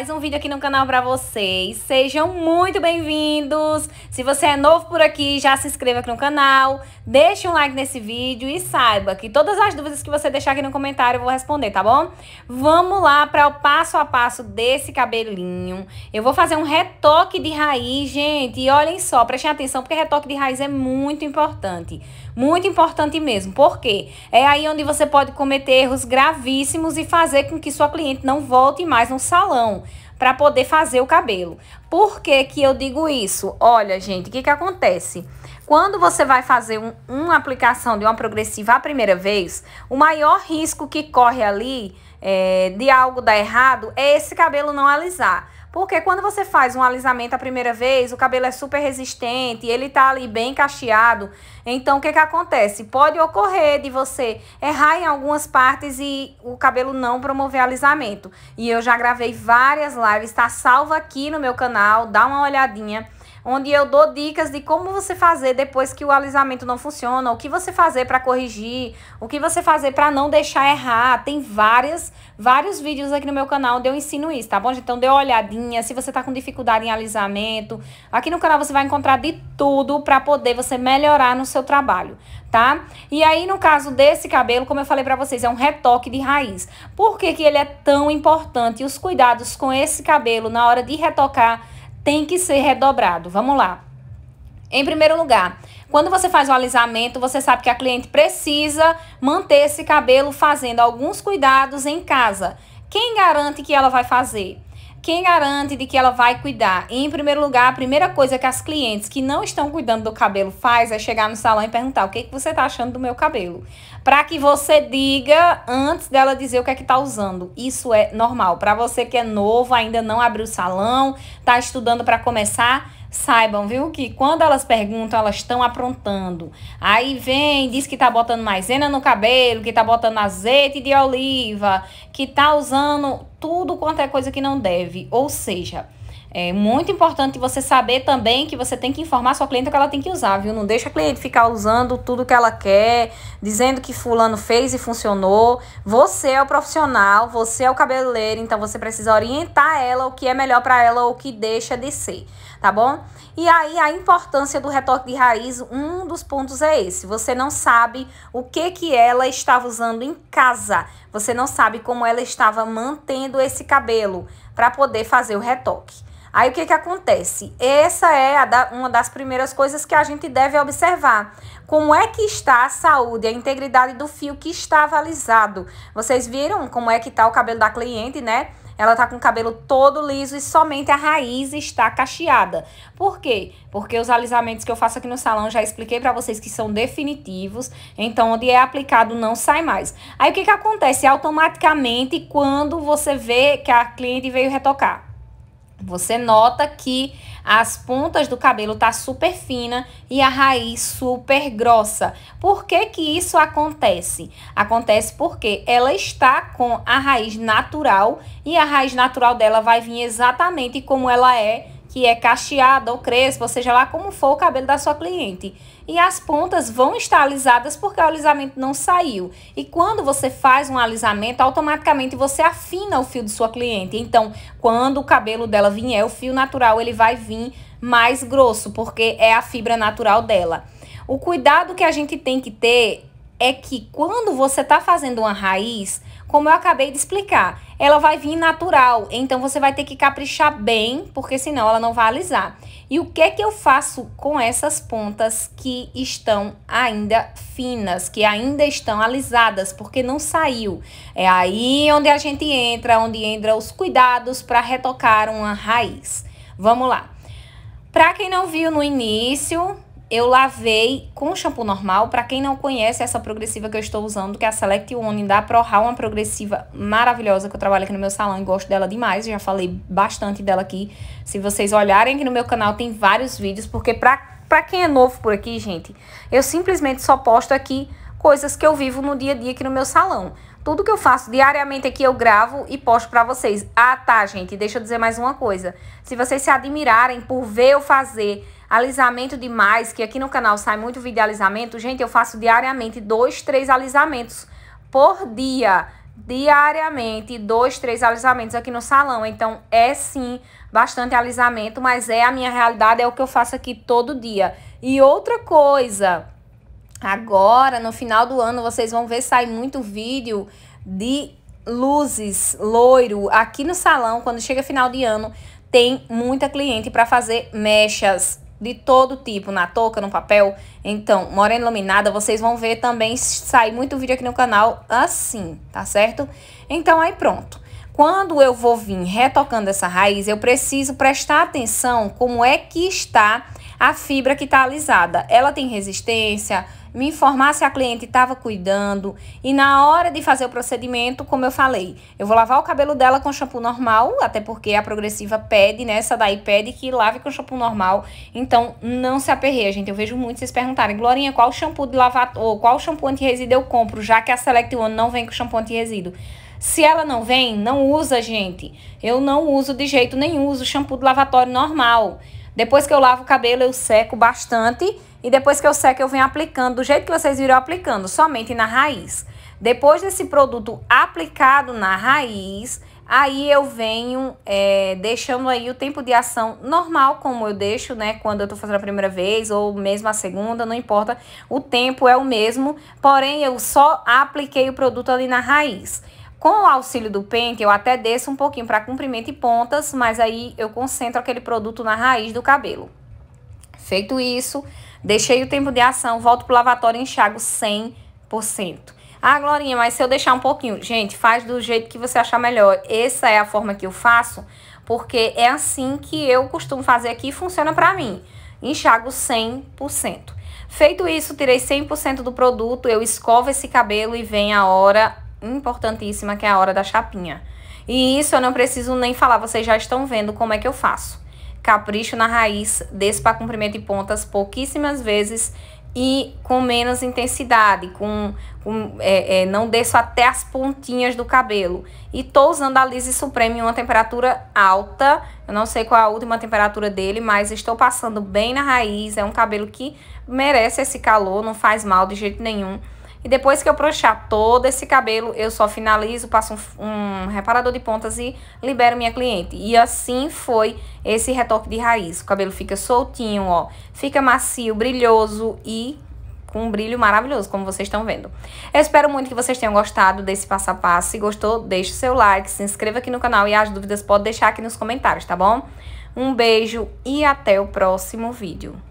mais um vídeo aqui no canal para vocês. Sejam muito bem-vindos. Se você é novo por aqui, já se inscreva aqui no canal, deixe um like nesse vídeo e saiba que todas as dúvidas que você deixar aqui no comentário eu vou responder, tá bom? Vamos lá para o passo a passo desse cabelinho. Eu vou fazer um retoque de raiz, gente. E olhem só, prestem atenção porque retoque de raiz é muito importante. Muito importante mesmo. Porque É aí onde você pode cometer erros gravíssimos e fazer com que sua cliente não volte mais no salão para poder fazer o cabelo. Por que, que eu digo isso? Olha, gente, o que, que acontece? Quando você vai fazer um, uma aplicação de uma progressiva a primeira vez, o maior risco que corre ali é, de algo dar errado é esse cabelo não alisar. Porque quando você faz um alisamento a primeira vez, o cabelo é super resistente, ele tá ali bem cacheado. Então, o que que acontece? Pode ocorrer de você errar em algumas partes e o cabelo não promover alisamento. E eu já gravei várias lives, tá salvo aqui no meu canal, dá uma olhadinha onde eu dou dicas de como você fazer depois que o alisamento não funciona, o que você fazer para corrigir, o que você fazer para não deixar errar. Tem várias, vários vídeos aqui no meu canal onde eu ensino isso, tá bom? Então dê uma olhadinha, se você tá com dificuldade em alisamento, aqui no canal você vai encontrar de tudo para poder você melhorar no seu trabalho, tá? E aí no caso desse cabelo, como eu falei para vocês, é um retoque de raiz. Por que que ele é tão importante? E os cuidados com esse cabelo na hora de retocar tem que ser redobrado. Vamos lá. Em primeiro lugar, quando você faz o alisamento, você sabe que a cliente precisa manter esse cabelo fazendo alguns cuidados em casa. Quem garante que ela vai fazer? Quem garante de que ela vai cuidar? E, em primeiro lugar, a primeira coisa que as clientes que não estão cuidando do cabelo faz é chegar no salão e perguntar o que, é que você está achando do meu cabelo. Para que você diga antes dela dizer o que é que está usando. Isso é normal. Para você que é novo, ainda não abriu o salão, está estudando para começar, Saibam, viu, que quando elas perguntam, elas estão aprontando. Aí vem, diz que tá botando maisena no cabelo, que tá botando azeite de oliva, que tá usando tudo quanto é coisa que não deve. Ou seja, é muito importante você saber também que você tem que informar sua cliente o que ela tem que usar, viu? Não deixa a cliente ficar usando tudo que ela quer, dizendo que fulano fez e funcionou. Você é o profissional, você é o cabeleireiro, então você precisa orientar ela o que é melhor para ela ou o que deixa de ser, tá bom? E aí a importância do retoque de raiz, um dos pontos é esse. Você não sabe o que que ela estava usando em casa. Você não sabe como ela estava mantendo esse cabelo para poder fazer o retoque. Aí o que, que acontece? Essa é da, uma das primeiras coisas que a gente deve observar. Como é que está a saúde, a integridade do fio que está avalizado? Vocês viram como é que está o cabelo da cliente, né? Ela tá com o cabelo todo liso e somente a raiz está cacheada. Por quê? Porque os alisamentos que eu faço aqui no salão já expliquei para vocês que são definitivos, então onde é aplicado não sai mais. Aí o que que acontece automaticamente quando você vê que a cliente veio retocar? Você nota que as pontas do cabelo tá super fina e a raiz super grossa. Por que que isso acontece? Acontece porque ela está com a raiz natural e a raiz natural dela vai vir exatamente como ela é que é cacheada ou crespa, seja lá como for o cabelo da sua cliente. E as pontas vão estar alisadas porque o alisamento não saiu. E quando você faz um alisamento, automaticamente você afina o fio de sua cliente. Então, quando o cabelo dela vier, o fio natural ele vai vir mais grosso, porque é a fibra natural dela. O cuidado que a gente tem que ter é que quando você está fazendo uma raiz, como eu acabei de explicar, ela vai vir natural, então você vai ter que caprichar bem, porque senão ela não vai alisar. E o que é que eu faço com essas pontas que estão ainda finas, que ainda estão alisadas, porque não saiu? É aí onde a gente entra, onde entra os cuidados para retocar uma raiz. Vamos lá. Para quem não viu no início, eu lavei com shampoo normal. Para quem não conhece essa progressiva que eu estou usando, que é a Select One da ProHal, uma progressiva maravilhosa que eu trabalho aqui no meu salão e gosto dela demais. Já falei bastante dela aqui. Se vocês olharem aqui no meu canal, tem vários vídeos, porque pra, pra quem é novo por aqui, gente, eu simplesmente só posto aqui coisas que eu vivo no dia a dia aqui no meu salão. Tudo que eu faço diariamente aqui eu gravo e posto para vocês. Ah, tá, gente, deixa eu dizer mais uma coisa. Se vocês se admirarem por ver eu fazer alisamento demais, que aqui no canal sai muito vídeo de alisamento, gente, eu faço diariamente dois, três alisamentos por dia, diariamente, dois, três alisamentos aqui no salão. Então, é sim bastante alisamento, mas é a minha realidade, é o que eu faço aqui todo dia. E outra coisa, agora, no final do ano, vocês vão ver sair muito vídeo de luzes, loiro, aqui no salão, quando chega final de ano, tem muita cliente para fazer mechas de todo tipo, na touca, no papel. Então, morena iluminada, vocês vão ver também sair muito vídeo aqui no canal assim, tá certo? Então, aí pronto. Quando eu vou vir retocando essa raiz, eu preciso prestar atenção como é que está a fibra que está alisada. Ela tem resistência, me informar se a cliente estava cuidando e na hora de fazer o procedimento, como eu falei, eu vou lavar o cabelo dela com shampoo normal, até porque a progressiva pede, né? Essa daí pede que lave com shampoo normal. Então, não se aperreia, gente. Eu vejo muitos vocês perguntarem, Glorinha, qual shampoo de lavar ou qual shampoo anti-resíduo eu compro, já que a Select One não vem com shampoo anti-resíduo. Se ela não vem, não usa, gente. Eu não uso de jeito nenhum, uso shampoo de lavatório normal. Depois que eu lavo o cabelo, eu seco bastante. E depois que eu seco, eu venho aplicando do jeito que vocês viram aplicando, somente na raiz. Depois desse produto aplicado na raiz, aí eu venho é, deixando aí o tempo de ação normal, como eu deixo, né? Quando eu tô fazendo a primeira vez, ou mesmo a segunda, não importa. O tempo é o mesmo, porém eu só apliquei o produto ali na raiz. Com o auxílio do pente, eu até desço um pouquinho para comprimento e pontas, mas aí eu concentro aquele produto na raiz do cabelo. Feito isso, deixei o tempo de ação, volto pro lavatório e enxago 100%. Ah, Glorinha, mas se eu deixar um pouquinho... Gente, faz do jeito que você achar melhor. Essa é a forma que eu faço, porque é assim que eu costumo fazer aqui e funciona para mim. Enxago 100%. Feito isso, tirei 100% do produto, eu escovo esse cabelo e vem a hora importantíssima, que é a hora da chapinha. E isso eu não preciso nem falar, vocês já estão vendo como é que eu faço. Capricho na raiz, desço para comprimento e pontas pouquíssimas vezes e com menos intensidade, com, com é, é, não desço até as pontinhas do cabelo. E tô usando a Lise Supreme em uma temperatura alta, eu não sei qual a última temperatura dele, mas estou passando bem na raiz, é um cabelo que merece esse calor, não faz mal de jeito nenhum. E depois que eu brochar todo esse cabelo, eu só finalizo, passo um, um reparador de pontas e libero minha cliente. E assim foi esse retoque de raiz. O cabelo fica soltinho, ó. Fica macio, brilhoso e com um brilho maravilhoso, como vocês estão vendo. Eu espero muito que vocês tenham gostado desse passo a passo. Se gostou, deixe seu like, se inscreva aqui no canal e as dúvidas pode deixar aqui nos comentários, tá bom? Um beijo e até o próximo vídeo.